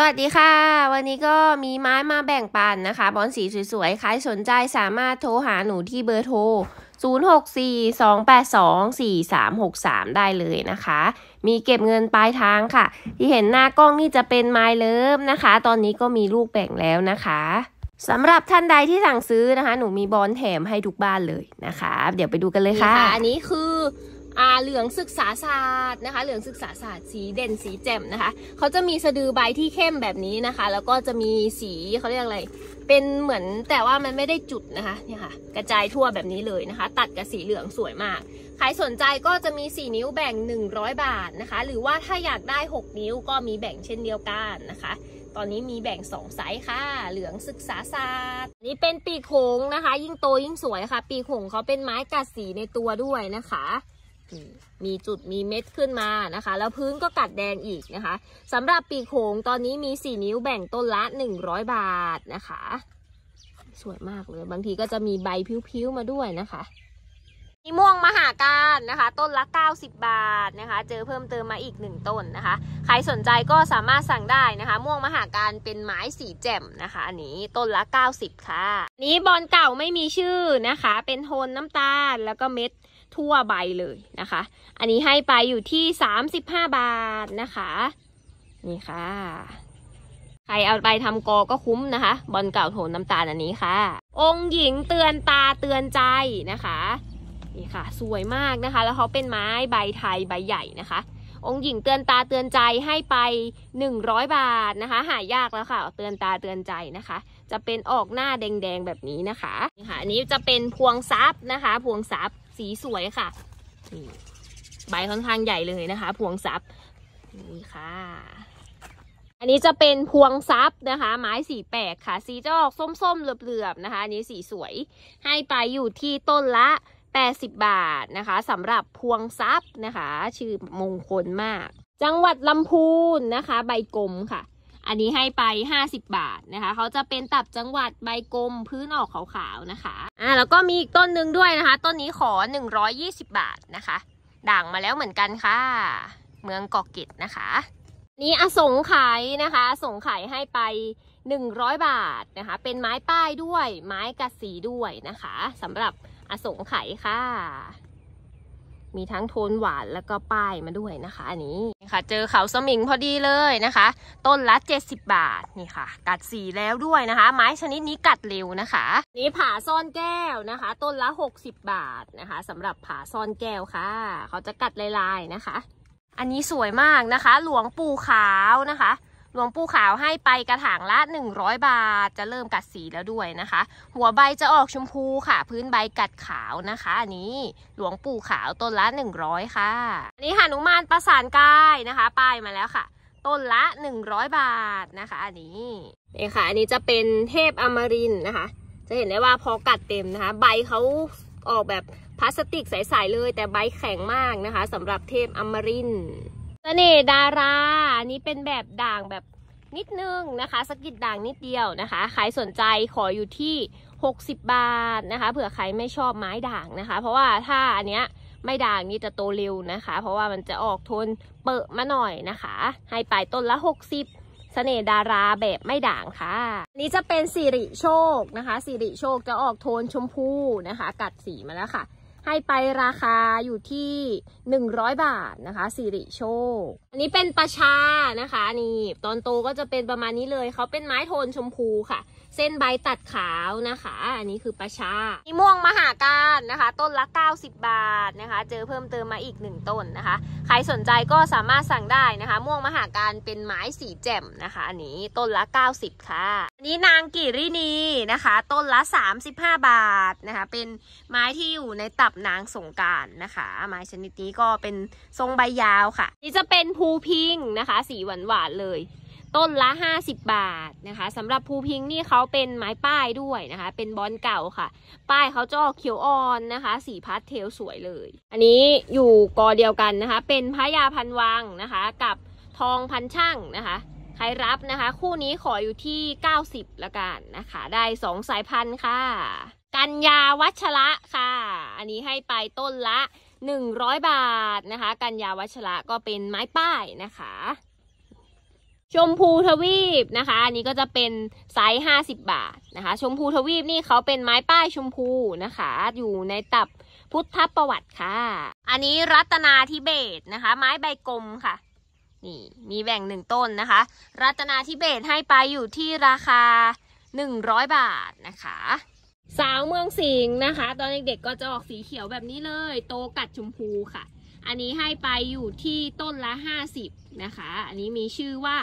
สวัสดีค่ะ วันนี้ก็มีไม้มาแบ่งปันนะคะ บอลสีสวยๆใครสนใจสามารถโทรหาหนูที่เบอร์โทร 0642824363 ได้เลยนะคะ มีเก็บเงินปลายทางค่ะ ที่เห็นหน้ากล้องนี่จะเป็นไม้เลิฟนะคะ ตอนนี้ก็มีลูกแบ่งแล้วนะคะสำหรับท่านใดที่สั่งซื้อนะคะ หนูมีบอลแถมให้ทุกบ้านเลยนะคะ เดี๋ยวไปดูกันเลยค่ะอันนี้คืออาเหลืองศึกษาศาสตร์นะคะ เหลืองศึกษาศาสตร์สีเด่นสีแจ่มนะคะเขาจะมีสะดือใบที่เข้มแบบนี้นะคะ แล้วก็จะมีสีเขาเรียกอะไร เป็นเหมือนแต่ว่ามันไม่ได้จุดนะคะเนี่ยค่ะ กระจายทั่วแบบนี้เลยนะคะ ตัดกับสีเหลืองสวยมากใครสนใจก็จะมี4นิ้วแบ่ง 100 บาทนะคะ หรือว่าถ้าอยากได้ 6 นิ้วก็มีแบ่งเช่นเดียวกันนะคะ ตอนนี้มีแบ่ง2ไซส์ค่ะเหลืองศึกษาศาสตร์นี่เป็นปีกหงนะคะ ยิ่งโตยิ่งสวยค่ะ ปีกหงเขาเป็นไม้กัดสีในตัวด้วยนะคะมีจุดมีเม็ดขึ้นมานะคะ แล้วพื้นก็กัดแดงอีกนะคะสำหรับปีโขงตอนนี้มี4นิ้วแบ่งต้นละ100บาทนะคะสวยมากเลย บางทีก็จะมีใบพิ้วๆมาด้วยนะคะมีม่วงมหาการนะคะ ต้นละ 90 บาทนะคะ เจอเพิ่มเติมมาอีก1ต้นนะคะ ใครสนใจก็สามารถสั่งได้นะคะ ม่วงมหาการเป็นไม้สีแจ่มนะคะอันนี้ต้นละ90ค่ะ นี้บอลเก่าไม่มีชื่อนะคะ เป็นโทนน้ำตาลแล้วก็เม็ดทั่วใบเลยนะคะ อันนี้ให้ไปอยู่ที่ 35 บาทนะคะ นี่ค่ะ ใครเอาไปทำกอก็คุ้มนะคะ บอลเก่าโถนน้ำตาล อันนี้ค่ะ องค์หญิงเตือนตาเตือนใจนะคะ นี่ค่ะสวยมากนะคะ แล้วเขาเป็นไม้ใบไทยใบใหญ่นะคะ องค์หญิงเตือนตาเตือนใจให้ไป100บาทนะคะ หายากแล้วค่ะ เตือนตาเตือนใจนะคะ จะเป็นออกหน้าแดงๆแบบนี้นะคะ นี่ค่ะ อันนี้จะเป็นพวงซับนะคะพวงซับสีสวยค่ะ ใบค่อนข้างใหญ่เลยนะคะ พวงซับนี่ค่ะ อันนี้จะเป็นพวงซับนะคะ ไม้สีแปลกค่ะ สีจะออกส้มๆ เหลือบๆนะคะอันนี้สีสวยให้ไปอยู่ที่ต้นละ 80 บาทนะคะสำหรับพวงซับนะคะ ชื่อมงคลมาก จังหวัดลำพูนนะคะ ใบกลมค่ะอันนี้ให้ไป 50 บาทนะคะ เขาจะเป็นตับจังหวัดใบกลมพื้นออกขาวๆนะคะ อ่าแล้วก็มีอีกต้นหนึ่งด้วยนะคะต้นนี้ขอ 120 บาทนะคะด่างมาแล้วเหมือนกันค่ะ เมืองกอกกิดนะคะ นี่อสงไขยนะคะอสงไขยให้ไป 100 บาทนะคะ เป็นไม้ป้ายด้วยไม้กระสีด้วยนะคะสำหรับอสงไขยค่ะมีทั้งโทนหวานแล้วก็ป้าย มาด้วยนะคะอันนี้ค่ะเจอเขาสมิงพอดีเลยนะคะต้นละ70บาทนี่ค่ะ กัดสีแล้วด้วยนะคะ ไม้ชนิดนี้กัดเร็วนะคะนี่ผาซ่อนแก้วนะคะ ต้นละ60บาทนะคะ สำหรับผาซ่อนแก้วค่ะเขาจะกัดลาย ๆนะคะ อันนี้สวยมากนะคะ หลวงปู่ขาวนะคะลวงปู่ขาวให้ไปกระถางละ 100 บาท จะเริ่มกัดสีแล้วด้วยนะคะ หัวใบจะออกชมพูค่ะ พื้นใบกัดขาวนะคะ อันนี้หลวงปู่ขาวต้นละ 100 ค่ะ อันนี้หนุมานประสานกายนะคะป้ายมาแล้วค่ะ ต้นละ 100 บาทนะคะ อันนี้นี่ค่ะ อันนี้จะเป็นเทพอมรินนะคะ จะเห็นได้ว่าพอกัดเต็มนะคะ ใบเขาออกแบบพลาสติกใสๆเลย แต่ใบแข็งมากนะคะสำหรับเทพอมรินทร์สน่ดารา อันนี้เป็นแบบด่างแบบนิดนึงนะคะ สกิดด่างนิดเดียวนะคะ ใครสนใจขออยู่ที่ 60 บาทนะคะ เผื่อใครไม่ชอบไม้ด่างนะคะ เพราะว่าถ้าอันเนี้ยไม่ด่างนี่จะโตเร็วนะคะ เพราะว่ามันจะออกทนเปิะมาหน่อยนะคะ ให้ปลายต้นละ 60สเสน่ดาราแบบไม่ด่างค่ะอันนี้จะเป็นสิริโชคนะคะ สิริโชคจะออกโทนชมพูนะคะ กัดสีมาแล้วค่ะให้ไปราคาอยู่ที่ 100 บาทนะคะ สิริโชคอันนี้เป็นประชานะคะ นี่ ตอนโตก็จะเป็นประมาณนี้เลย เขาเป็นไม้โทนชมพูค่ะเส้นใบตัดขาวนะคะ อันนี้คือประชามีม่วงมหาการนะคะ ต้นละ 90 บาทนะคะ เจอเพิ่มเติมมาอีก 1 ต้นนะคะ ใครสนใจก็สามารถสั่งได้นะคะ ม่วงมหาการเป็นไม้สีแจ่มนะคะ อันนี้ต้นละ 90 ค่ะอันนี้นางกิรินีนะคะ ต้นละ 35 บาทนะคะ เป็นไม้ที่อยู่ในตับนางสงการนะคะไม้ชนิดนี้ก็เป็นทรงใบยาวค่ะ นี่จะเป็นภูพิงนะคะ สีหวานๆเลยต้นละ 50 บาทนะคะสำหรับภูพิงนี่เขาเป็นไม้ป้ายด้วยนะคะ เป็นบอนเก่าค่ะ ป้ายเขาจะออกเขียวอ่อนนะคะ สีพัดเทลสวยเลย อันนี้อยู่กอเดียวกันนะคะ เป็นพระยาพันวังนะคะ กับทองพันช่างนะคะ ใครรับนะคะ คู่นี้ขออยู่ที่ 90ละกันนะคะ ได้2สายพันธุ์ค่ะ กัญญาวัชระค่ะ อันนี้ให้ไปต้นละ 100 บาทนะคะ กัญญาวัชระก็เป็นไม้ป้ายนะคะชมพูทวีปนะคะ อันนี้ก็จะเป็นไซส์ห้าสิบบาทนะคะ ชมพูทวีปนี่เขาเป็นไม้ป้ายชมพูนะคะ อยู่ในตับพุทธประวัติค่ะ อันนี้รัตนาทิเบตนะคะ ไม้ใบกลมค่ะ นี่มีแบ่งหนึ่งต้นนะคะ รัตนาทิเบตให้ไปอยู่ที่ราคาหนึ่งร้อยบาทนะคะ สาวเมืองสิงห์นะคะ ตอนเด็กๆก็จะออกสีเขียวแบบนี้เลย โตกัดชมพูค่ะอันนี้ให้ไปอยู่ที่ต้นละ50นะคะ อันนี้มีชื่อว่า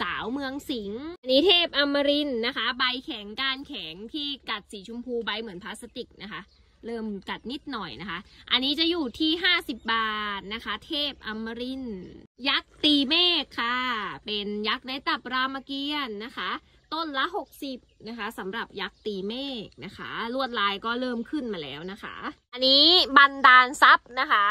สาวเมืองสิงห์อันนี้เทพอมรินนะคะ ใบแข็งก้านแข็งที่กัดสีชมพูใบเหมือนพลาสติกนะคะ เริ่มกัดนิดหน่อยนะคะ อันนี้จะอยู่ที่ 50 บาทนะคะ เทพอมรินยักษ์ตีเมฆค่ะ เป็นยักษ์ในตับรามเกียรตินะคะ ต้นละ 60นะคะสำหรับยักษ์ตีเมฆนะคะ ลวดลายก็เริ่มขึ้นมาแล้วนะคะ อันนี้บันดาลซับนะคะ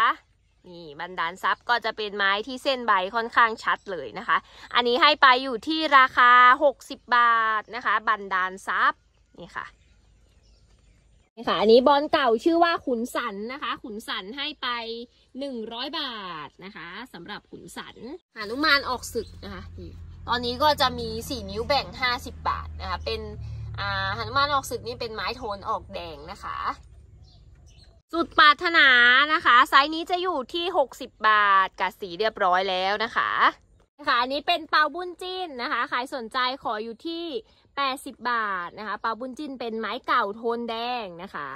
นี่บันดาลทรัพย์ก็จะเป็นไม้ที่เส้นใบค่อนข้างชัดเลยนะคะ อันนี้ให้ไปอยู่ที่ราคา 60 บาทนะคะ บันดาลทรัพย์นี่ค่ะนี่ค่ะ อันนี้บอลเก่าชื่อว่าขุนสันนะคะ ขุนสันให้ไป 100 บาทนะคะสำหรับขุนสันหานุมานออกศึกนะคะตอนนี้ก็จะมี4นิ้วแบ่ง50บาทนะคะเป็นหันุมานออกศึกนี่เป็นไม้โทนออกแดงนะคะสุดปรารถนานะคะไซส์นี้จะอยู่ที่ 60 บาทกับสีเรียบร้อยแล้วนะคะนะคะอันนี้เป็นเปาบุญจิ้นนะคะใครสนใจขออยู่ที่ 80 บาทนะคะ เปาบุญจิ้นเป็นไม้เก่าโทนแดงนะคะ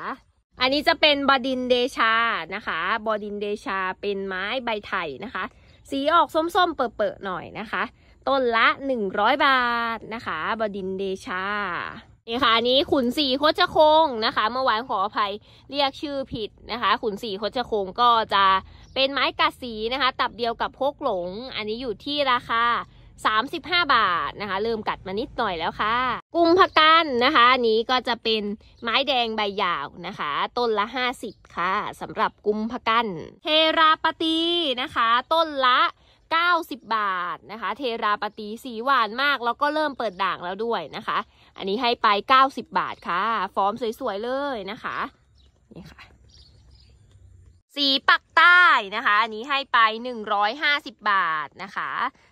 อันนี้จะเป็นบดินเดชานะคะบดินเดชาเป็นไม้ใบไถ่นะคะ สีออกส้มๆเปิดๆหน่อยนะคะ ต้นละ 100 บาทนะคะบดินเดชาี่ค่ะนี้ขุนสีโคชโคงนะคะเมื่อวานขออภัยเรียกชื่อผิดนะคะ ขุนสีโคชโคงก็จะเป็นไม้กะสีนะคะตับเดียวกับโคกหลงอันนี้อยู่ที่ราคา35 บาทนะคะเริ่มกัดมานิดหน่อยแล้วค่ะ กุมพะกันนะคะนี้ก็จะเป็นไม้แดงใบยาวนะคะ ต้นละ50ค่ะสำหรับกุมพะกันเทราปตีนะคะต้นละ90บาทนะคะ เทราปฏิสีหวานมากแล้วก็เริ่มเปิดด่างแล้วด้วยนะคะ อันนี้ให้ไป 90 บาทค่ะ ฟอร์มสวยๆเลยนะคะนี่ค่ะสีปักใต้นะคะ อันนี้ให้ไป150บาทนะคะ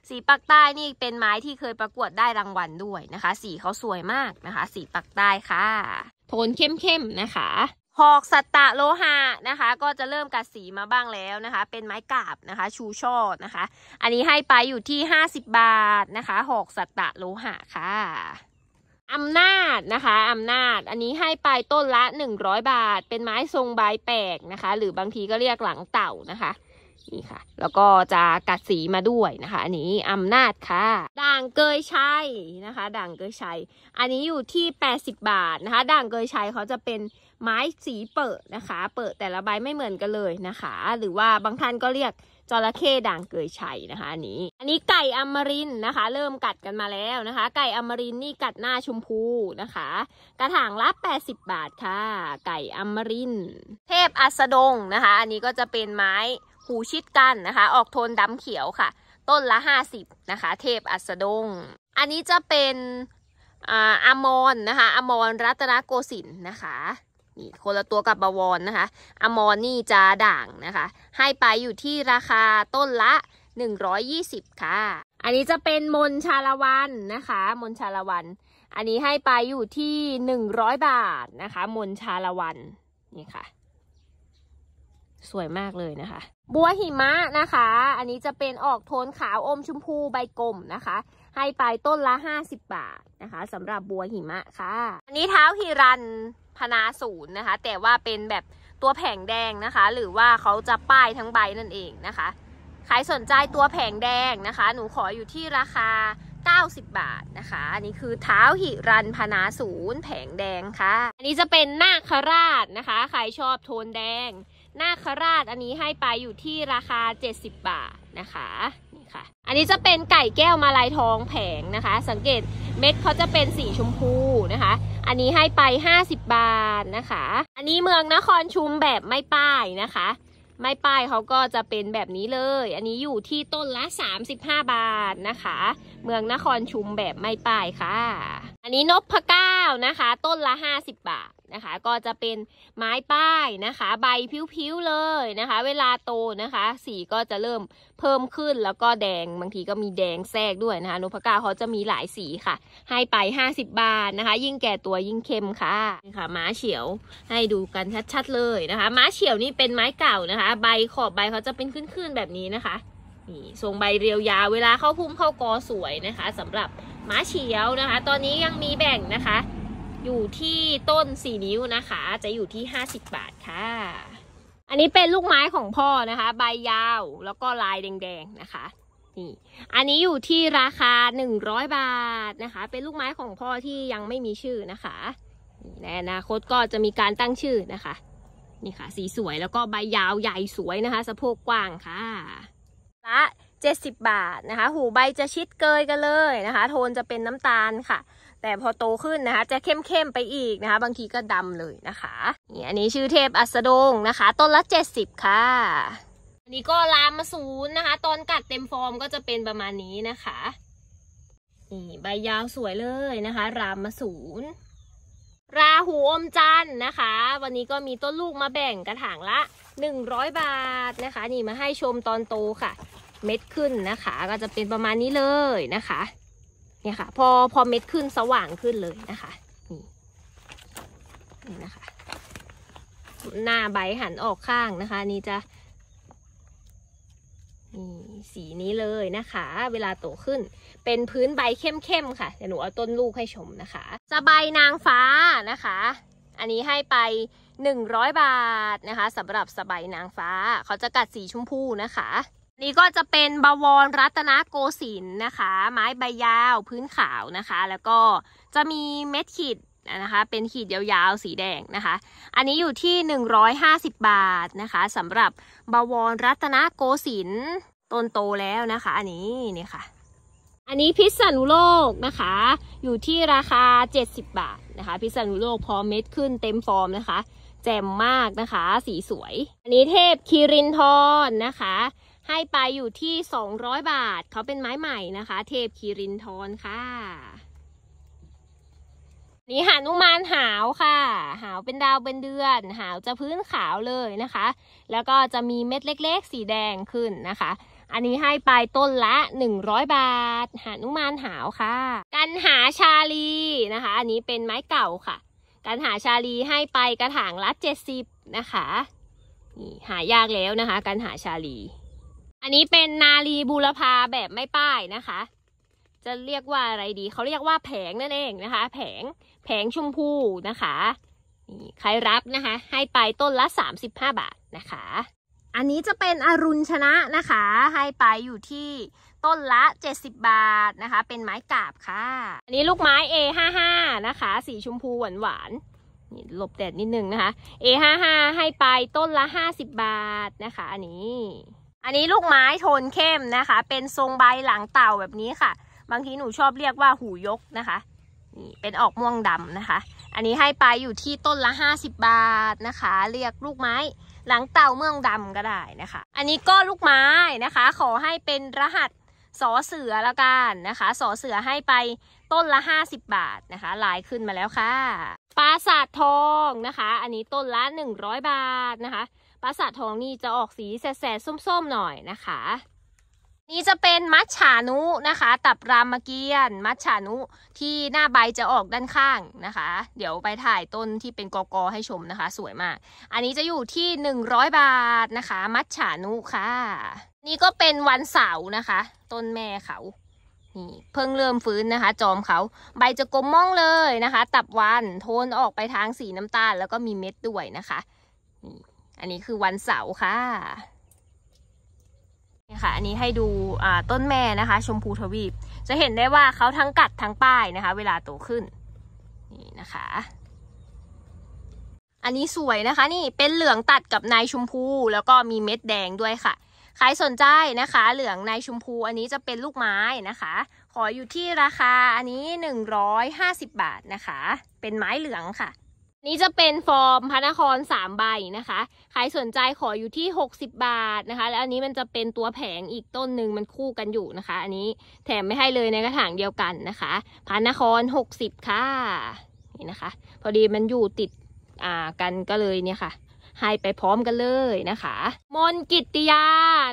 สีปักใต้นี่เป็นไม้ที่เคยประกวดได้รางวัลด้วยนะคะ สีเขาสวยมากนะคะ สีปักใต้ค่ะโทนเข้มๆนะคะหอกสัตตะโลหะนะคะ ก็จะเริ่มกัดสีมาบ้างแล้วนะคะ เป็นไม้กาบนะคะ ชูช่อนะคะ อันนี้ให้ไปอยู่ที่ 50 บาทนะคะหอกสัตตะโลหะค่ะอำนาจนะคะอำนาจ อันนี้ให้ไปต้นละ100บาท เป็นไม้ทรงใบแปลกนะคะ หรือบางทีก็เรียกหลังเต่านะคะ นี่ค่ะ แล้วก็จะกัดสีมาด้วยนะคะ อันนี้อำนาจค่ะ ด่างเกยชัยนะคะด่างเกยชัยอันนี้อยู่ที่ 80 บาทนะคะ ด่างเกยชัยเขาจะเป็นไม้สีเปิดนะคะ เปิดแต่ละใบไม่เหมือนกันเลยนะคะ หรือว่าบางท่านก็เรียกจระเข้ด่างเกยชัยนะคะ อันนี้ อันนี้ไก่อมรินนะคะ เริ่มกัดกันมาแล้วนะคะ ไก่อมรินนี่กัดหน้าชมพูนะคะ กระถางละ 80 บาทค่ะ ไก่อมริน เทพอัสดงนะคะ อันนี้ก็จะเป็นไม้หูชิดกันนะคะ ออกโทนดำเขียวค่ะ ต้นละ 50นะคะ เทพอัสดง อันนี้จะเป็นอมรนนะคะ อมรรัตนโกสินทร์นะคะนี่คนละตัวกับบวอนนะคะ อมอนนี่จาด่างนะคะ ให้ไปอยู่ที่ราคาต้นละ120ค่ะ อันนี้จะเป็นมนชาละวันนะคะ มนชาละวัน อันนี้ให้ไปอยู่ที่100บาทนะคะ มนชาละวัน นี่ค่ะ สวยมากเลยนะคะ บัวหิมะนะคะ อันนี้จะเป็นออกโทนขาวอมชมพูใบกลมนะคะ ให้ไปต้นละ50บาทนะคะสำหรับบัวหิมะค่ะ อันนี้เท้าหิรันพนาศูนย์นะคะแต่ว่าเป็นแบบตัวแผงแดงนะคะ หรือว่าเขาจะป้ายทั้งใบนั่นเองนะคะใครสนใจตัวแผงแดงนะคะ หนูขออยู่ที่ราคา 90 บาทนะคะอันนี้คือเท้าหิรันพนาศูนย์แผงแดงค่ะ อันนี้จะเป็นนาคราชนะคะ ใครชอบโทนแดงหน้าคราชอันนี้ให้ไปอยู่ที่ราคา 70 บาทนะคะนี่ค่ะอันนี้จะเป็นไก่แก้วมาลายทองแผงนะคะ สังเกตเม็ดเขาจะเป็นสีชมพูนะคะ อันนี้ให้ไป 50 บาทนะคะ อันนี้เมืองนครชุมแบบไม่ป้ายนะคะ ไม่ป้ายเขาก็จะเป็นแบบนี้เลย อันนี้อยู่ที่ต้นละ 35 บาทนะคะ เมืองนครชุมแบบไม่ป้ายค่ะอันนี้นพพะก้านะคะต้นละ50 บาทนะคะก็จะเป็นไม้ป้ายนะคะ ใบผิวๆเลยนะคะ เวลาโตนะคะ สีก็จะเริ่มเพิ่มขึ้นแล้วก็แดงบางทีก็มีแดงแทรกด้วยนะคะนพกาเขาจะมีหลายสีค่ะ ให้ไป 50 บาทนะคะ ยิ่งแก่ตัวยิ่งเข้มค่ะนี่ค่ะม้าเฉียวให้ดูกันชัด ๆเลยนะคะ ม้าเฉียวนี่เป็นไม้เก่านะคะ ใบขอบใบเขาจะเป็นขึ้นๆแบบนี้นะคะนี่ทรงใบเรียวยาวเวลาเข้าพุ่มเข้ากอสวยนะคะ สำหรับม้าเฉียวนะคะ ตอนนี้ยังมีแบ่งนะคะอยู่ที่ต้นสี่นิ้วนะคะ จะอยู่ที่ห้าสิบบาทค่ะ อันนี้เป็นลูกไม้ของพ่อนะคะ ใบยาวแล้วก็ลายแดง ๆ นะคะนี่อันนี้อยู่ที่ราคา 100 บาทนะคะ เป็นลูกไม้ของพ่อที่ยังไม่มีชื่อนะคะในอนาคตก็จะมีการตั้งชื่อนะคะ นี่ค่ะ สีสวยแล้วก็ใบยาวใหญ่สวยนะคะสะโพกกว้างค่ะละ 70 บาทนะคะ หูใบจะชิดเกยกันเลยนะคะ โทนจะเป็นน้ำตาลค่ะแต่พอโตขึ้นนะคะ จะเข้มๆไปอีกนะคะ บางทีก็ดำเลยนะคะนี่อันนี้ชื่อเทพอัสดงนะคะ ต้นละ70ค่ะอันนี้ก็ลามมาศูนย์นะคะ ตอนกัดเต็มฟอร์มก็จะเป็นประมาณนี้นะคะนี่ ใบยาวสวยเลยนะคะ รามมาศูนย์ราหูอมจันนะคะ วันนี้ก็มีต้นลูกมาแบ่งกระถางละ100 บาทนะคะ นี่มาให้ชมตอนโตค่ะ เม็ดขึ้นนะคะ ก็จะเป็นประมาณนี้เลยนะคะเนี่ยค่ะ พอพอเม็ดขึ้นสว่างขึ้นเลยนะคะนี่นี่นะคะ หน้าใบหันออกข้างนะคะนี่จะนี่สีนี้เลยนะคะ เวลาโตขึ้น เป็นพื้นใบเข้มๆค่ะเดี๋ยวหนูเอาต้นลูกให้ชมนะคะ สบายนางฟ้านะคะ อันนี้ให้ไป 100 บาทนะคะสำหรับสบายนางฟ้าเขาจะกัดสีชมพูนะคะนี่ก็จะเป็นบวรรัตนโกสินนะคะ ไม้ใบยาวพื้นขาวนะคะ แล้วก็จะมีเม็ดขีดนะคะ เป็นขีดยาวๆ สีแดงนะคะ อันนี้อยู่ที่ 150 บาทนะคะสำหรับบวรรัตนโกสิน์ต้นโตแล้วนะคะ อันนี้นี่ค่ะ อันนี้พิษณุโลกนะคะ อยู่ที่ราคา 70 บาทนะคะ พิษณุโลกพร้อมเม็ดขึ้นเต็มฟอร์มนะคะ แจ่มมากนะคะ สีสวย อันนี้เทพคีรินทรนนะคะให้ไปอยู่ที่ 200 บาทเขาเป็นไม้ใหม่นะคะ เทพคีรินทรค่ะนี่หานุมานหาวค่ะหาวเป็นดาวเป็นเดือนหาวจะพื้นขาวเลยนะคะ แล้วก็จะมีเม็ดเล็กๆสีแดงขึ้นนะคะ อันนี้ให้ไปต้นละ100บาทหานุมานหาวค่ะกันหาชาลีนะคะ อันนี้เป็นไม้เก่าค่ะกันหาชาลีให้ไปกระถางละ70นะคะนี่หายากแล้วนะคะกันหาชาลีอันนี้เป็นนาลีบูรพาแบบไม่ป้ายนะคะ จะเรียกว่าอะไรดี เขาเรียกว่า แผงนั่นเองนะคะ แผง แผงชมพูนะคะ นี่ใครรับนะคะ ให้ไปต้นละ 35 บาทนะคะ อันนี้จะเป็นอรุณชนะนะคะ ให้ไปอยู่ที่ต้นละ70 บาทนะคะ เป็นไม้กาบค่ะ อันนี้ลูกไม้ A55 นะคะ สีชมพูหวานหวานนี่หลบแดดนิดนึงนะคะ A55 ให้ไปต้นละ 50 บาทนะคะ อันนี้อันนี้ลูกไม้โทนเข้มนะคะ เป็นทรงใบหลังเต่าแบบนี้ค่ะ บางทีหนูชอบเรียกว่าหูยกนะคะนี่เป็นออกม่วงดำนะคะ อันนี้ให้ไปอยู่ที่ต้นละ50บาทนะคะ เรียกลูกไม้หลังเต่าเมืองดำก็ได้นะคะ อันนี้ก็ลูกไม้นะคะ ขอให้เป็นรหัสสอเสือละกันนะคะสอเสือให้ไปต้นละ50บาทนะคะ หลายขึ้นมาแล้วค่ะปลาสาดทองนะคะ อันนี้ต้นละ100บาทนะคะปราสาททองนี่จะออกสีแสดๆส้มๆ หน่อยนะคะ นี่จะเป็นมัชฉานุนะคะ ตับรามเกียรติมัชฉานุที่หน้าใบจะออกด้านข้างนะคะ เดี๋ยวไปถ่ายต้นที่เป็นกอกอให้ชมนะคะ สวยมากอันนี้จะอยู่ที่100บาทนะคะ มัชฉานุค่ะ นี่ก็เป็นวันเสาร์นะคะ ต้นแม่เขานี่ เพิ่งเริ่มฟื้นนะคะจอมเขา ใบจะกลมม่องเลยนะคะตับวันโทนออกไปทางสีน้ำตาล แล้วก็มีเม็ดด้วยนะคะนี่อันนี้คือวันเสาร์ค่ะนี่ค่ะ อันนี้ให้ดูต้นแม่นะคะ ชมพูทวีปจะเห็นได้ว่าเขาทั้งกัดทั้งป้ายนะคะ เวลาโตขึ้น นี่นะคะ อันนี้สวยนะคะ นี่เป็นเหลืองตัดกับนายชมพู แล้วก็มีเม็ดแดงด้วยค่ะใครสนใจนะคะ เหลืองนายชมพูอันนี้จะเป็นลูกไม้นะคะ ขออยู่ที่ราคาอันนี้150บาทนะคะ เป็นไม้เหลืองค่ะนี้จะเป็นฟอร์มพระนครสามใบนะคะ ใครสนใจขออยู่ที่ 60 บาทนะคะ แล้วอันนี้มันจะเป็นตัวแผงอีกต้นหนึ่งมันคู่กันอยู่นะคะ อันนี้แถมไม่ให้เลยในกระถางเดียวกันนะคะพระนคร 60 ค่ะ นี่นะคะ พอดีมันอยู่ติดอ่ากันก็เลยเนี่ยค่ะให้ไปพร้อมกันเลยนะคะ มนกิติยา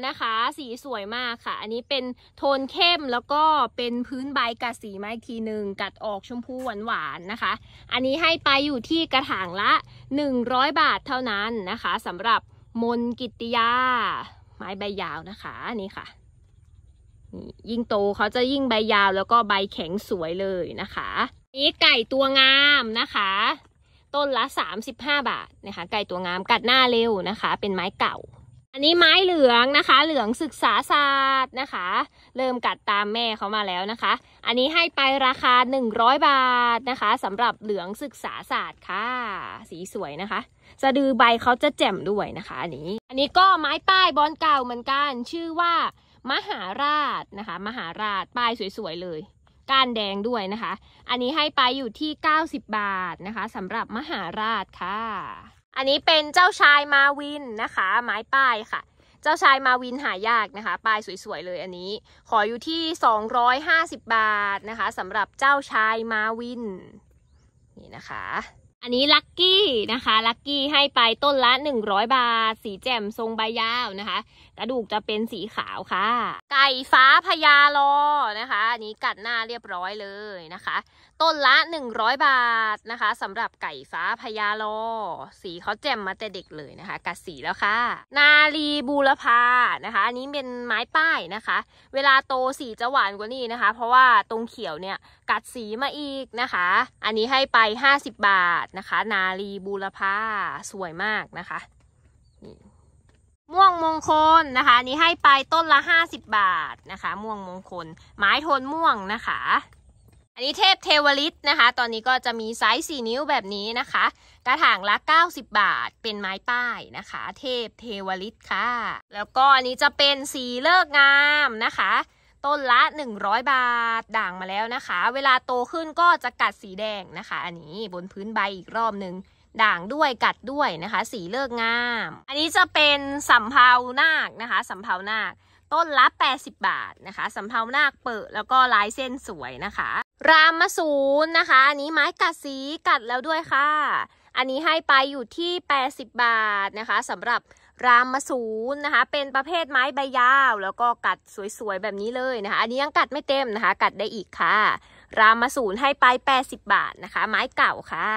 นะคะ สีสวยมากค่ะ อันนี้เป็นโทนเข้มแล้วก็เป็นพื้นใบกัดสีไม้ทีหนึ่งกัดออกชมพูหวานๆนะคะ อันนี้ให้ไปอยู่ที่กระถางละ 100 บาทเท่านั้นนะคะสำหรับมนกิติยา ไม้ใบยาวนะคะนี่ค่ะ ยิ่งโตเขาจะยิ่งใบยาวแล้วก็ใบแข็งสวยเลยนะคะ นี้ไก่ตัวงามนะคะต้นละ 35 บาทนะคะไก่ตัวงาม กัดหน้าเร็วนะคะ เป็นไม้เก่า อันนี้ไม้เหลืองนะคะ เหลืองศึกษาศาสตร์นะคะ เริ่มกัดตามแม่เขามาแล้วนะคะ อันนี้ให้ไปราคา 100 บาทนะคะสำหรับเหลืองศึกษาศาสตร์ค่ะ สีสวยนะคะสะดือใบเขาจะแจ่มด้วยนะคะ อันนี้ อันนี้ก็ไม้ป้ายบอลเก่าเหมือนกัน ชื่อว่า มหาราชนะคะ มหาราชป้ายสวยๆเลยก้านแดงด้วยนะคะ อันนี้ให้ไปอยู่ที่90บาทนะคะสำหรับมหาราชค่ะ อันนี้เป็นเจ้าชายมาวินนะคะ ไม้ป้ายค่ะ เจ้าชายมาวินหายากนะคะป้ายสวยๆเลย อันนี้ ขออยู่ที่ 250บาทนะคะสำหรับเจ้าชายมาวินนี่นะคะ อันนี้ลักกี้นะคะ ลักกี้ให้ไปต้นละ100บาท สีแจ่มทรงใบยาวนะคะกระดูกจะเป็นสีขาวค่ะ ไก่ฟ้าพญาลอนะคะ อันนี้กัดหน้าเรียบร้อยเลยนะคะ ต้นละ 100 บาทนะคะสำหรับไก่ฟ้าพญาลอ สีเขาแจ่มมาแต่เด็กเลยนะคะ กัดสีแล้วค่ะ นาลีบูรพา นะคะอันนี้เป็นไม้ป้ายนะคะ เวลาโตสีจะหวานกว่านี้นะคะ เพราะว่าตรงเขียวเนี่ยกัดสีมาอีกนะคะ อันนี้ให้ไป 50 บาทนะคะ นาลีบูรพาสวยมากนะคะม่วงมงคลนะคะนี้ให้ไปต้นละห้าสิบบาทนะคะ ม่วงมงคล ไม้ทนม่วงนะคะ อันนี้เทพเทวลิตนะคะ ตอนนี้ก็จะมีไซส์สี่นิ้วแบบนี้นะคะ กระถางละเก้าสิบบาทเป็นไม้ป้ายนะคะ เทพเทวลิตค่ะ แล้วก็อันนี้จะเป็นสีเลิกงามนะคะ ต้นละ 100 บาท ด่างมาแล้วนะคะ เวลาโตขึ้นก็จะกัดสีแดงนะคะ อันนี้บนพื้นใบอีกรอบหนึ่งด่างด้วยกัดด้วยนะคะ สีเลิกงาม อันนี้จะเป็นสำเภานาคนะคะสำเภานาคต้นละ80 บาทนะคะสำเภานาคเปิดแล้วก็ลายเส้นสวยนะคะ รามมาสูนนะคะ อันนี้ไม้กัดสีกัดแล้วด้วยค่ะ อันนี้ให้ไปอยู่ที่ 80 บาทนะคะสำหรับรามมาสูนนะคะ เป็นประเภทไม้ใบยาว แล้วก็กัดสวยๆ แบบนี้เลยนะคะ อันนี้ยังกัดไม่เต็มนะคะ กัดได้อีกค่ะรามาศูนย์ให้ไป 80 บาทนะคะ ไม้เก่าค่ะ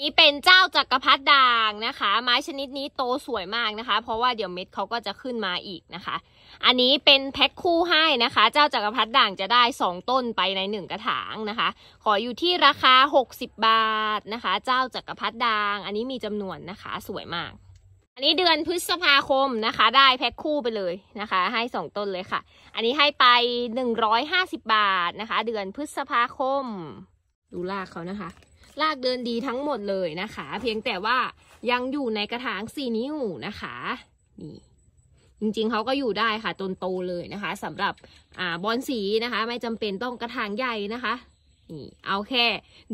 นี่เป็นเจ้าจักรพรรดิด่างนะคะ ไม้ชนิดนี้โตสวยมากนะคะ เพราะว่าเดี๋ยวเม็ดเขาก็จะขึ้นมาอีกนะคะ อันนี้เป็นแพ็คคู่ให้นะคะ เจ้าจักรพรรดิด่างจะได้ 2 ต้นไปใน 1 กระถางนะคะ ขออยู่ที่ราคา 60 บาทนะคะ เจ้าจักรพรรดิด่าง อันนี้มีจำนวนนะคะสวยมากอันนี้เดือนพฤษภาคมนะคะ ได้แพ็คคู่ไปเลยนะคะ ให้สองต้นเลยค่ะ อันนี้ให้ไปหนึ่งร้อยห้าสิบบาทนะคะ เดือนพฤษภาคม ดูลากเขานะคะลากเดินดีทั้งหมดเลยนะคะ เพียงแต่ว่ายังอยู่ในกระถางสี่นิ้วนะคะนี่ จริงๆเขาก็อยู่ได้ค่ะจนโตเลยนะคะสำหรับอ่าบอลสีนะคะ ไม่จำเป็นต้องกระถางใหญ่นะคะนี่เอาแค่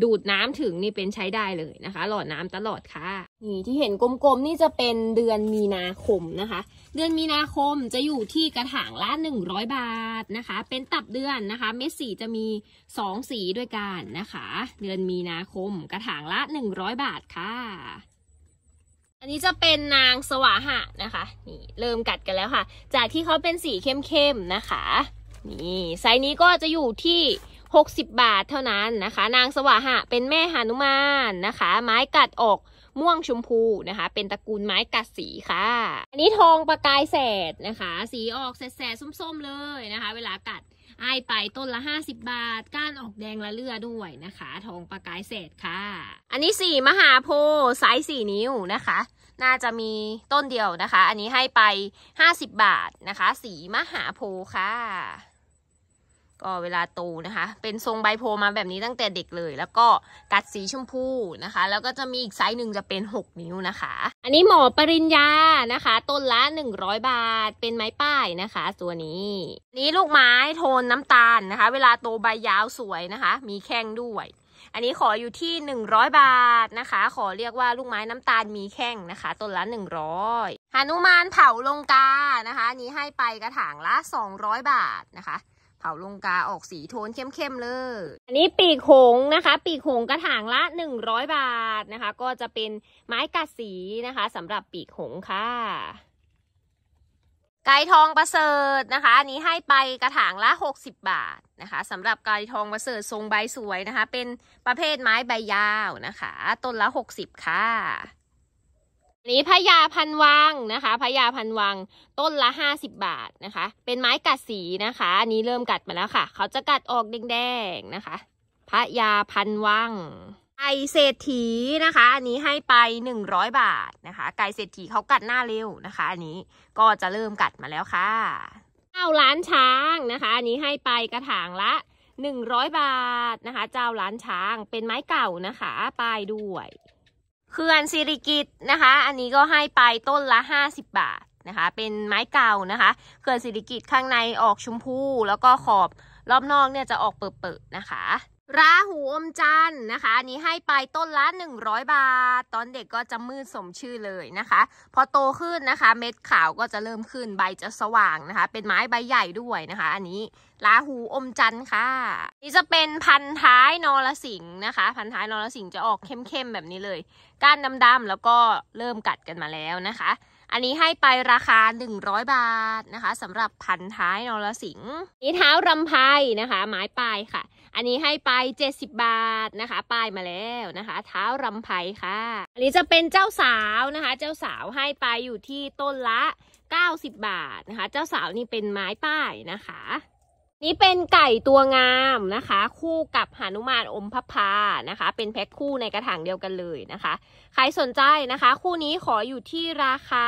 ดูดน้ำถึงนี่เป็นใช้ได้เลยนะคะ หลอดน้ำตลอดค่ะ นี่ที่เห็นกลมๆนี่จะเป็นเดือนมีนาคมนะคะ เดือนมีนาคมจะอยู่ที่กระถางละ 100 บาทนะคะ เป็นตับเดือนนะคะ เม็ดสีจะมี2สีด้วยกันนะคะ เดือนมีนาคมกระถางละ 100 บาทค่ะ อันนี้จะเป็นนางสวาหะนะคะ นี่เริ่มกัดกันแล้วค่ะ จากที่เขาเป็นสีเข้มๆนะคะ นี่ไซส์นี้ก็จะอยู่ที่60 บาทเท่านั้นนะคะนางสวาหะเป็นแม่หานุมานนะคะ ไม้กัดออกม่วงชมพูนะคะ เป็นตระกูลไม้กัดสีค่ะ อันนี้ทองประกายแสดนะคะสีออกแสดๆ ส้มๆ เลยนะคะ เวลากัดไอไปต้นละ 50 บาท ก้านออกแดงละเลือด้วยนะคะทองประกายเศษค่ะ อันนี้สีมหาโพไซส์สี่นิ้วนะคะ น่าจะมีต้นเดียวนะคะอันนี้ให้ไป 50 บาทนะคะ สีมหาโพค่ะก็เวลาโตนะคะ เป็นทรงใบโพมาแบบนี้ตั้งแต่เด็กเลย แล้วก็กัดสีชมพูนะคะ แล้วก็จะมีอีกไซส์หนึ่งจะเป็น 6 นิ้วนะคะ อันนี้หมอปริญญา นะคะ ต้นละ 100 บาท เป็นไม้ป้ายนะคะ ตัวนี้ นี้ลูกไม้โทนน้ำตาลนะคะ เวลาโตใบยาวสวยนะคะ มีแข้งด้วย อันนี้ขออยู่ที่ 100 บาทนะคะ ขอเรียกว่าลูกไม้น้ำตาลมีแข้งนะคะ ต้นละ 100 หนุมานเผาลงกา นะคะ นี้ให้ไปกระถางละ 200 บาทนะคะเผาลงกาออกสีโทนเข้ม ๆ เลย อันนี้ปีกหงนะคะ ปีกหงกระถางละ 100 บาทนะคะ ก็จะเป็นไม้กัดสีนะคะสำหรับปีกหงค่ะ ไก่ทองประเสริฐนะคะ อันนี้ให้ไปกระถางละ 60 บาทนะคะสำหรับไก่ทองประเสริฐทรงใบสวยนะคะ เป็นประเภทไม้ใบยาวนะคะ ต้นละ 60ค่ะนี้พญาพันวังนะคะพญาพันวังต้นละ50 บาทนะคะ เป็นไม้กัดสีนะคะอันนี้เริ่มกัดมาแล้วค่ะเขาจะกัดออกแดงๆนะคะพระยาพันวัง ไก่เศรษฐีนะคะอันนี้ให้ไป 100 บาทนะคะไก่เศรษฐีเขากัดหน้าเร็วนะคะอันนี้ก็จะเริ่มกัดมาแล้วค่ะเจ้าล้านช้างนะคะอันนี้ให้ไปกระถางละ 100 บาทนะคะ เจ้าล้านช้างเป็นไม้เก่านะคะปลายด้วยเขื่อนสิริกิตนะคะ อันนี้ก็ให้ไปต้นละ 50 บาทนะคะ เป็นไม้เก่านะคะเขื่อนสิริกิตข้างในออกชมพูแล้วก็ขอบรอบนอกเนี่ยจะออกเปิดๆนะคะราหูอมจันนะคะ อันนี้ให้ไปต้นละ100 บาท ตอนเด็กก็จะมืดสมชื่อเลยนะคะ พอโตขึ้นนะคะ เม็ดขาวก็จะเริ่มขึ้นใบจะสว่างนะคะ เป็นไม้ใบใหญ่ด้วยนะคะ อันนี้ราหูอมจันทร์ค่ะ นี่จะเป็นพันท้ายนรสิงห์นะคะ พันท้ายนรสิงห์จะออกเข้มๆ แบบนี้เลย ก้านดำๆ แล้วก็เริ่มกัดกันมาแล้วนะคะอันนี้ให้ไปราคา 100 บาทนะคะสำหรับพันท้ายนรสิงห์นี่เท้ารำไพนะคะ ไม้ปลายค่ะ อันนี้ให้ไป 70 บาทนะคะปลายมาแล้วนะคะ เท้ารำไพค่ะ อันนี้จะเป็นเจ้าสาวนะคะ เจ้าสาวให้ไปอยู่ที่ต้นละ 90 บาทนะคะ เจ้าสาวนี่เป็นไม้ป้ายนะคะนี่เป็นไก่ตัวงามนะคะ คู่กับหานุมานอมพพานะคะเป็นแพ็คคู่ในกระถางเดียวกันเลยนะคะ ใครสนใจนะคะ คู่นี้ขออยู่ที่ราคา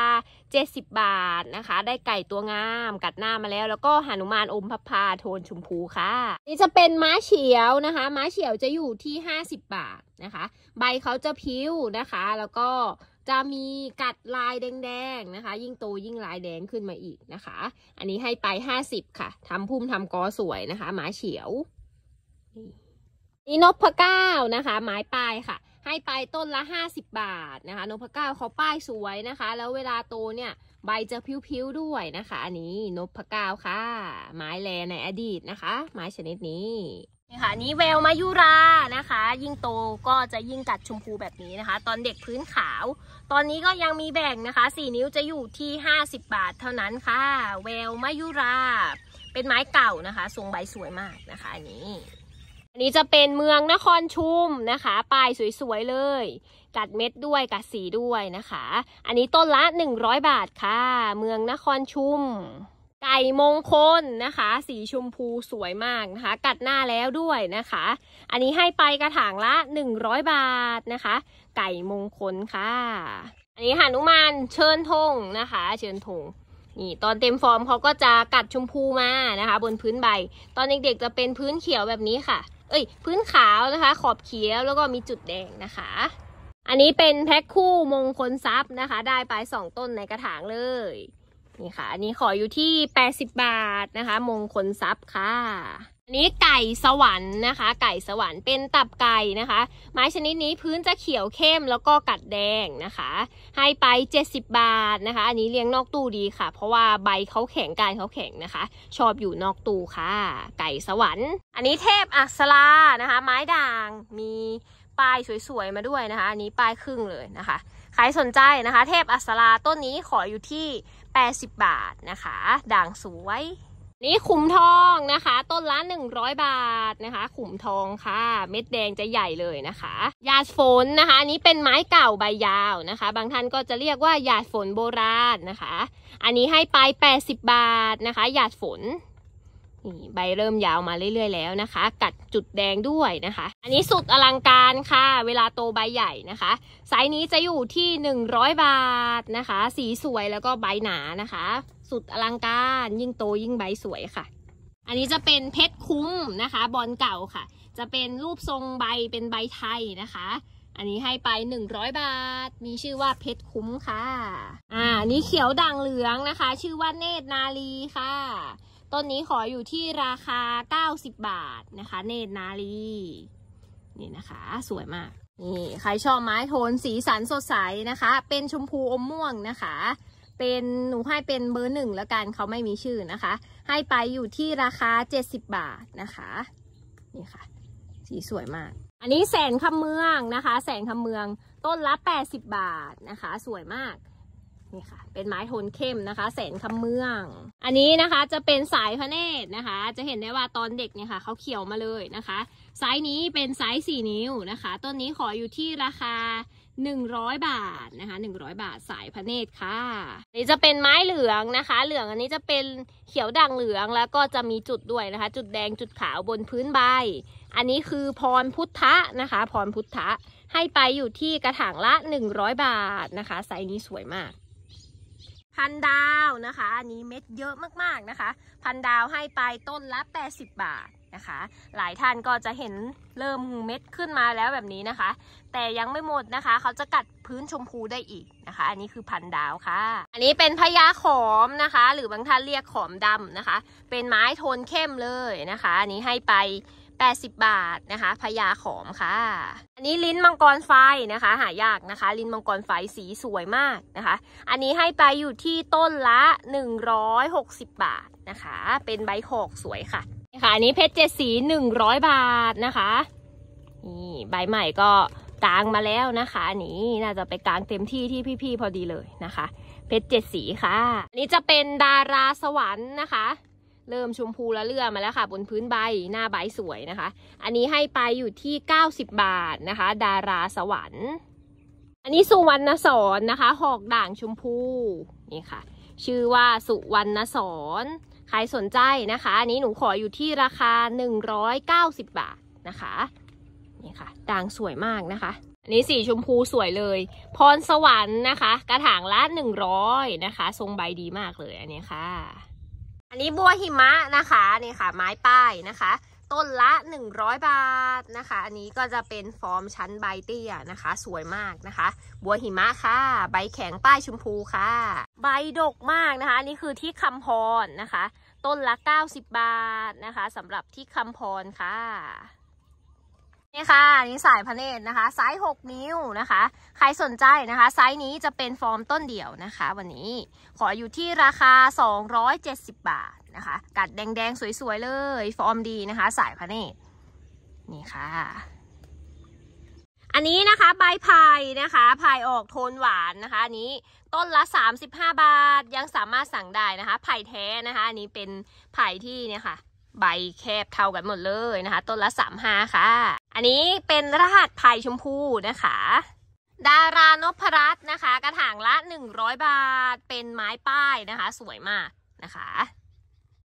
70บาทนะคะ ได้ไก่ตัวงามกัดหน้ามาแล้ว แล้วก็หานุมานอมพพาโทนชมพูค่ะ นี่จะเป็นม้าเฉียวนะคะม้าเฉียวจะอยู่ที่ 50 บาทนะคะ ใบเขาจะพิ้วนะคะแล้วก็จะมีกัดลายแดงๆ นะคะ ยิ่งโตยิ่งลายแดงขึ้นมาอีกนะคะ อันนี้ให้ไป 50 ค่ะทำพุ่มทำกอสวยนะคะ หมาเฉียวนี่นพเก้านะคะไม้ปลายค่ะ ให้ไปต้นละ 50 บาทนะคะ นพเก้าเขาป้ายสวยนะคะ แล้วเวลาโตเนี่ย ใบจะพิ้วๆด้วยนะคะ อันนี้นพเก้าค่ะไม้แลในอดีตนะคะไม้ชนิดนี้นี่ค่ะนี้แววมายุรานะคะ ยิ่งโตก็จะยิ่งกัดชมพูแบบนี้นะคะ ตอนเด็กพื้นขาว ตอนนี้ก็ยังมีแบ่งนะคะ 4 นิ้วจะอยู่ที่ 50 บาทเท่านั้นค่ะ แววมายุรา เป็นไม้เก่านะคะ ทรงใบสวยมากนะคะ อันนี้อันนี้จะเป็นเมืองนครชุมนะคะ ปลายสวยๆเลย กัดเม็ดด้วยกัดสีด้วยนะคะ อันนี้ต้นละ 100 บาทค่ะ เมืองนครชุมไก่มงคลนะคะ สีชมพูสวยมากนะคะ กัดหน้าแล้วด้วยนะคะ อันนี้ให้ไปกระถางละ100บาทนะคะ ไก่มงคลค่ะ อันนี้หานุมานเชิญธงนะคะ เชิญธงนี่ตอนเต็มฟอร์มเขาก็จะกัดชมพูมานะคะ บนพื้นใบ ตอนเด็กๆจะเป็นพื้นเขียวแบบนี้ค่ะ เอ้ย พื้นขาวนะคะ ขอบเขียวแล้วก็มีจุดแดงนะคะ อันนี้เป็นแพ็คคู่มงคลทรัพย์นะคะ ได้ไปสองต้นในกระถางเลยนี่ค่ะ อันนี้ขออยู่ที่ 80 บาทนะคะ มงคลทรัพย์ค่ะ อันนี้ไก่สวรรค์นะคะ ไก่สวรรค์เป็นตับไก่นะคะ ไม้ชนิดนี้พื้นจะเขียวเข้มแล้วก็กัดแดงนะคะ ให้ไป 70 บาทนะคะ อันนี้เลี้ยงนอกตู้ดีค่ะ เพราะว่าใบเขาแข็งกายเขาแข็งนะคะ ชอบอยู่นอกตู้ค่ะ ไก่สวรรค์ อันนี้เทพอักษรานะคะ ไม้ด่าง มีป้ายสวยๆ มาด้วยนะคะ อันนี้ ป้ายครึ่งเลยนะคะ ใครสนใจนะคะ เทพอัศราต้นนี้ขออยู่ที่80 บาทนะคะด่างสวย นี่ขุมทองนะคะต้นละ 100 บาทนะคะขุมทองค่ะเม็ดแดงจะใหญ่เลยนะคะ ยาดฝนนะคะอันนี้เป็นไม้เก่าใบยาวนะคะ บางท่านก็จะเรียกว่ายาดฝนโบราณนะคะ อันนี้ให้ไป80 บาทนะคะยาดฝนนี่ใบเริ่มยาวมาเรื่อยๆแล้วนะคะ กัดจุดแดงด้วยนะคะ อันนี้สุดอลังการค่ะ เวลาโตใบใหญ่นะคะ ไซส์นี้จะอยู่ที่ 100 บาทนะคะ สีสวยแล้วก็ใบหนานะคะ สุดอลังการยิ่งโตยิ่งใบสวยค่ะ อันนี้จะเป็นเพชรคุ้มนะคะ บอลเก่าค่ะ จะเป็นรูปทรงใบเป็นใบไทยนะคะ อันนี้ให้ไป 100 บาท มีชื่อว่าเพชรคุ้มค่ะอ่านี้เขียวด่างเหลืองนะคะ ชื่อว่าเนตรนาลีค่ะต้นนี้ขออยู่ที่ราคา 90 บาทนะคะ เนตรนาลีนี่นะคะสวยมากนี่ใครชอบไม้โทนสีสันสดใสนะคะ เป็นชมพูอมม่วงนะคะ เป็นหนูให้เป็นเบอร์หนึ่งแล้วกันเขาไม่มีชื่อนะคะ ให้ไปอยู่ที่ราคา 70 บาทนะคะนี่ค่ะสีสวยมาก อันนี้แสนคำเมืองนะคะ แสนคำเมืองต้นละ 80 บาทนะคะ สวยมากนี่ค่ะเป็นไม้โทนเข้มนะคะ แสนคำเมือง อันนี้นะคะจะเป็นสายพระเนตรนะคะ จะเห็นได้ว่าตอนเด็กเนี่ยค่ะเขาเขียวมาเลยนะคะ ไซส์นี้เป็นไซส์4นิ้วนะคะ ต้นนี้ขออยู่ที่ราคา 100 บาทนะคะ 100 บาทสายพระเนตรค่ะนี่จะเป็นไม้เหลืองนะคะ เหลืองอันนี้จะเป็นเขียวด่างเหลืองแล้วก็จะมีจุดด้วยนะคะ จุดแดงจุดขาวบนพื้นใบ อันนี้คือพรพุทธะนะคะ พรพุทธะให้ไปอยู่ที่กระถางละ 100 บาทนะคะไซส์นี้สวยมากพันดาวนะคะ อันนี้เม็ดเยอะมากๆนะคะ พันดาวให้ไปต้นละ 80 บาทนะคะ หลายท่านก็จะเห็นเริ่มเม็ดขึ้นมาแล้วแบบนี้นะคะ แต่ยังไม่หมดนะคะ เขาจะกัดพื้นชมพูได้อีกนะคะ อันนี้คือพันดาวค่ะ อันนี้เป็นพญาขอมนะคะ หรือบางท่านเรียกขอมดำนะคะ เป็นไม้โทนเข้มเลยนะคะ อันนี้ให้ไป80 บาทนะคะพญาขอมค่ะ อันนี้ลิ้นมังกรไฟนะคะ หายากนะคะ ลิ้นมังกรไฟสีสวยมากนะคะ อันนี้ให้ไปอยู่ที่ต้นละ 160 บาทนะคะ เป็นใบหอกสวยค่ะนค่ะอันนี้เพชรเจ็ดสี 100 บาทนะคะนี่ใบใหม่ก็กลางมาแล้วนะคะอันนี้น่าจะไปกลางเต็มที่ที่พี่ๆ พอดีเลยนะคะ เพชรเจ็ดสีค่ะอันนี้จะเป็นดาราสวรรค์นะคะเริ่มชมพูละเลื่อมาแล้วค่ะ บนพื้นใบหน้าใบสวยนะคะ อันนี้ให้ไปอยู่ที่ 90 บาทนะคะ ดาราสวรรค์ อันนี้สุวรรณสอนนะคะ หอกด่างชมพูนี่ค่ะ ชื่อว่าสุวรรณสอนใครสนใจนะคะอันนี้หนูขออยู่ที่ราคา 190 บาทนะคะนี่ค่ะด่างสวยมากนะคะ อันนี้สีชมพูสวยเลย พรสวรรค์นะคะ กระถางละ100นะคะ ทรงใบดีมากเลยอันนี้ค่ะอันนี้บัวหิมะนะคะนี่ค่ะ ไม้ป้ายนะคะ ต้นละ 100 บาทนะคะ อันนี้ก็จะเป็นฟอร์มชั้นใบเตี้ยนะคะ สวยมากนะคะ บัวหิมะค่ะ ใบแข็งป้ายชมพูค่ะ ใบดกมากนะคะนี่คือที่คำพรนะคะ ต้นละ 90 บาทนะคะสำหรับที่คำพรค่ะนี่ค่ะนี่สายพันเอ็นะคะไซส์6นิ้วนะคะ ใครสนใจนะคะไซส์นี้จะเป็นฟอร์มต้นเดี่ยวนะคะ วันนี้ขออยู่ที่ราคา 270 บาทนะคะ กัดแดงๆสวยๆเลย ฟอร์มดีนะคะ สายพันเอ็รนี่ค่ะ อันนี้นะคะใบพายนะคะพายออกโทนหวานนะคะอันนี้ต้นละ35บาทยังสามารถสั่งได้นะคะไผ่แท้นะคะอันนี้เป็นไผ่ที่เนี่ยค่ะใบแคบเท่ากันหมดเลยนะคะต้นละ3าค่ะ อันนี้เป็นรหัสภัยชมพูนะคะ ดารานพรัตน์นะคะ กระถางละ 100 บาทเป็นไม้ป้ายนะคะ สวยมากนะคะ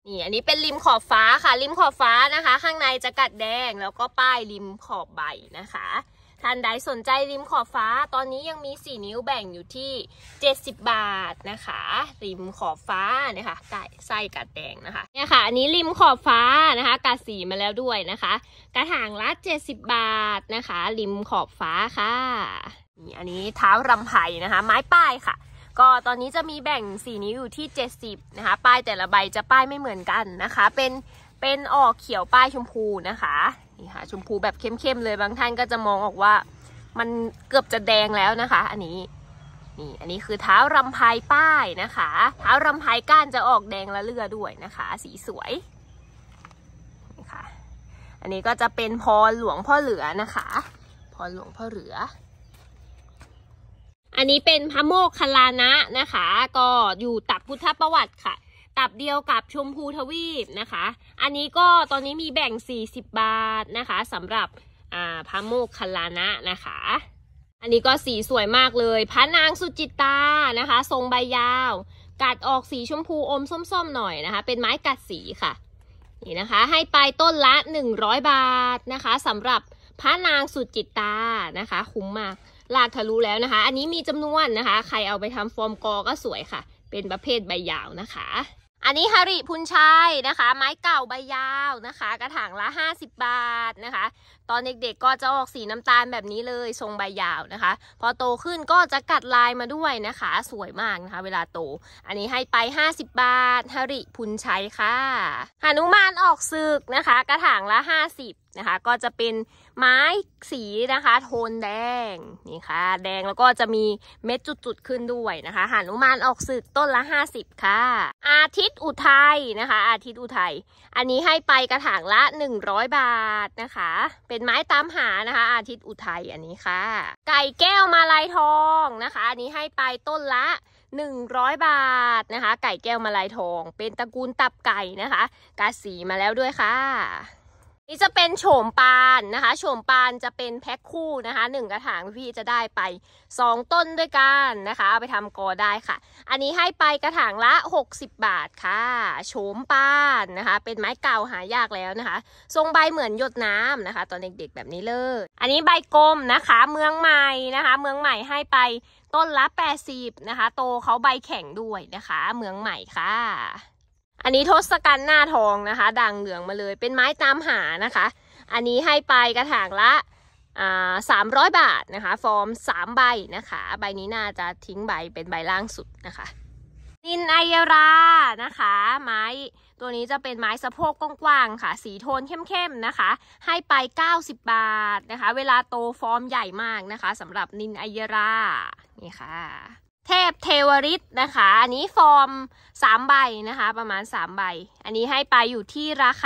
นี่อันนี้เป็นริมขอบฟ้าค่ะริมขอบฟ้านะคะ ข้างในจะกัดแดงแล้วก็ป้ายริมขอบใบนะคะท่านใดสนใจริมขอบฟ้า ตอนนี้ยังมี4นิ้วแบ่งอยู่ที่ 70 บาทนะคะ ริมขอบฟ้าเนี่ยค่ะใส่ไส้กัดแดงนะคะ เนี่ยค่ะ อันนี้ริมขอบฟ้านะคะกัดสีมาแล้วด้วยนะคะ กระถางละ 70 บาทนะคะ ริมขอบฟ้าค่ะนี่อันนี้เท้ารำไผ่นะคะ ไม้ป้ายค่ะ ก็ตอนนี้จะมีแบ่ง4นิ้วอยู่ที่ 70 นะคะ ป้ายแต่ละใบจะป้ายไม่เหมือนกันนะคะ เป็น เป็นออกเขียวป้ายชมพูนะคะนี่ค่ะชมพูแบบเข้มๆเลยบางท่านก็จะมองออกว่ามันเกือบจะแดงแล้วนะคะ อันนี้นี่อันนี้คือเท้ารำพายป้ายนะคะเท้ารำพายก้านจะออกแดงละเลือด้วยนะคะ สีสวยนี่ค่ะอันนี้ก็จะเป็นพรหลวงพ่อเหลือนะคะพรหลวงพ่อเหลือ อันนี้เป็นพระโมกขลานะนะคะ ก็อยู่ตับพุทธประวัติค่ะตับเดียวกับชมพูทวีปนะคะ อันนี้ก็ตอนนี้มีแบ่ง 40บาทนะคะสำหรับพระโมกขลานะนะคะ อันนี้ก็สีสวยมากเลย พระนางสุจิตานะคะ ทรงใบยาว กัดออกสีชมพูอมส้ม ๆหน่อยนะคะ เป็นไม้กัดสีค่ะนี่นะคะ ให้ไปต้นละ100 บาทนะคะสำหรับพระนางสุจิตานะคะ คุ้มมากลากทะลุแล้วนะคะ อันนี้มีจำนวนนะคะ ใครเอาไปทำฟอร์มกอก็สวยค่ะ เป็นประเภทใบยาวนะคะอันนี้ฮาริพุนชัยนะคะ ไม้เก่าใบยาวนะคะ กระถางละ 50 บาทนะคะ ตอนเด็กๆก็จะออกสีน้ำตาลแบบนี้เลย ทรงใบยาวนะคะพอโตขึ้นก็จะกัดลายมาด้วยนะคะ สวยมากนะคะเวลาโตอันนี้ให้ไป 50 บาทฮาริพุนชัยค่ะหนุมานออกศึกนะคะ กระถางละ 50นะคะก็จะเป็นไม้สีนะคะ โทนแดงนี่ค่ะ แดงแล้วก็จะมีเม็ดจุดๆขึ้นด้วยนะคะหานุมานออกสึกต้นละ 50 ค่ะ อาทิตย์อุทัยนะคะ อาทิตย์อุทัยอันนี้ให้ไปกระถางละ 100 บาทนะคะ เป็นไม้ตามหานะคะ อาทิตย์อุทัยอันนี้ค่ะ ไก่แก้วมาลายทองนะคะ อันนี้ให้ไปต้นละ100 บาทนะคะ ไก่แก้วมาลายทอง เป็นตระกูลตับไก่นะคะ กาสีมาแล้วด้วยค่ะนี่จะเป็นโฉมปานนะคะโฉมปานจะเป็นแพ็คคู่นะคะหนึ่งกระถางพี่จะได้ไปสองต้นด้วยกันนะคะเอาไปทำกอได้ค่ะ อันนี้ให้ไปกระถางละ60บาทค่ะโฉมปานนะคะ เป็นไม้เก่าหายากแล้วนะคะ ทรงใบเหมือนหยดน้ำนะคะตอนเด็กๆแบบนี้เลยอันนี้ใบกลมนะคะ เมืองใหม่นะคะ เมืองใหม่ให้ไปต้นละ80นะคะ โตเขาใบแข็งด้วยนะคะ เมืองใหม่ค่ะอันนี้ทศกัณฐ์หน้าทองนะคะด่างเหลืองมาเลยเป็นไม้ตามหานะคะ อันนี้ให้ไปกระถางละสามร้อยบาทนะคะ ฟอร์มสามใบนะคะ ใบนี้น่าจะทิ้งใบ เป็นใบล่างสุดนะคะ นินไอยรานะคะ ไม้ตัวนี้จะเป็นไม้สะโพกกว้างๆค่ะ สีโทนเข้มๆนะคะ ให้ไป 90 บาทนะคะ เวลาโตฟอร์มใหญ่มากนะคะสำหรับนินไอยรา นี่ค่ะเทพเทวริตนะคะ อันนี้ฟอร์ม3ใบนะคะประมาณ 3 ใบ อันนี้ให้ไปอยู่ที่ราค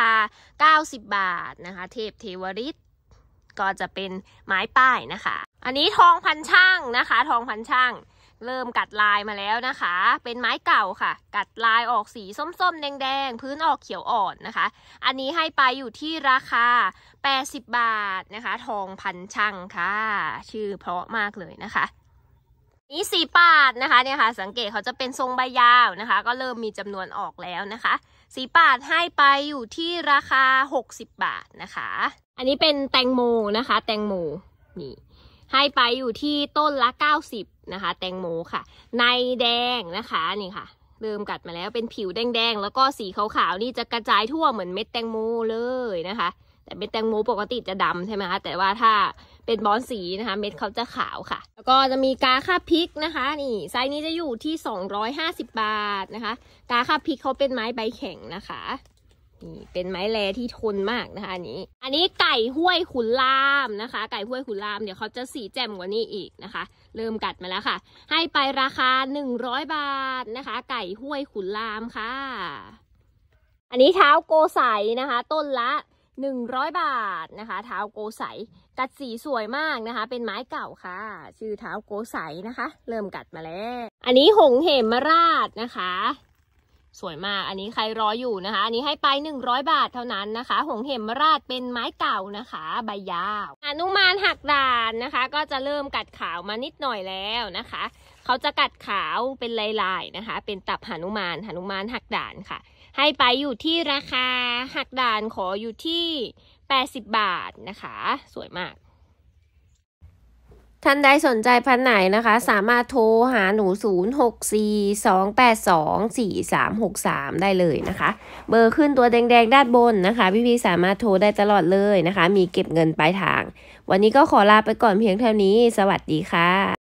า 90 บาทนะคะ เทพเทวริตก็จะเป็นไม้ป้ายนะคะ อันนี้ทองพันช่างนะคะ ทองพันช่าง เริ่มกัดลายมาแล้วนะคะ เป็นไม้เก่าค่ะ กัดลายออกสีส้มๆ แดงๆพื้นออกเขียวอ่อนนะคะ อันนี้ให้ไปอยู่ที่ราคา 80 บาทนะคะ ทองพันช่างค่ะ ชื่อเพราะมากเลยนะคะนี่สีปาดนะคะเนี่ยค่ะ สังเกตเขาจะเป็นทรงใบยาวนะคะ ก็เริ่มมีจำนวนออกแล้วนะคะสีปาดให้ไปอยู่ที่ราคา 60 บาทนะคะ อันนี้เป็นแตงโมนะคะแตงโมนี่ ให้ไปอยู่ที่ต้นละ 90นะคะแตงโมค่ะ ในแดงนะคะนี่ค่ะ เริ่มกัดมาแล้วเป็นผิวแดงๆแล้วก็สีขาวๆนี่จะกระจายทั่วเหมือนเม็ดแตงโมเลยนะคะ แต่เม็ดแตงโมปกติจะดำใช่ไหมคะแต่ว่าถ้าเป็นบอนสีนะคะ เม็ดเขาจะขาวค่ะ แล้วก็จะมีกาค่าพริกนะคะ นี่ ไซส์นี้จะอยู่ที่ 250 บาทนะคะ กาค่าพริกเขาเป็นไม้ใบแข็งนะคะ นี่เป็นไม้แลที่ทนมากนะคะอันนี้ อันนี้ไก่ห้วยขุนลามนะคะ ไก่ห้วยขุนลามเดี๋ยวเขาจะสีแจ่มกว่านี้อีกนะคะ เริ่มกัดมาแล้วค่ะ ให้ไปราคา100บาทนะคะ ไก่ห้วยขุนลามค่ะ อันนี้เท้าโกใสนะคะ ต้นละ100บาทนะคะ เท้าโกใสัดสีสวยมากนะคะ เป็นไม้เก่าค่ะ ชื่อเท้าโกไสนะคะ เริ่มกัดมาแล้ว อันนี้หงเหมมราชนะคะ สวยมาก อันนี้ใครรออยู่นะคะ อันนี้ให้ไปหนึ่งร้อยบาทเท่านั้นนะคะ หงเหมมราชเป็นไม้เก่านะคะ ใบยาวอนุมานหักด่านนะคะ ก็จะเริ่มกัดขาวมานิดหน่อยแล้วนะคะ เขาจะกัดขาวเป็นลายๆ นะคะ เป็นตับหนุมาน หนุมานหักด่านค่ะ ให้ไปอยู่ที่ราคาหักด่านขออยู่ที่80 บาทนะคะ สวยมาก ท่านใดสนใจพันไหนนะคะ สามารถโทร หาหนู 0642824363 ได้เลยนะคะ เบอร์ขึ้นตัวแดงๆด้านบนนะคะ พี่พีสามารถโทรได้ตลอดเลยนะคะ มีเก็บเงินปลายทาง วันนี้ก็ขอลาไปก่อนเพียงเท่านี้ สวัสดีค่ะ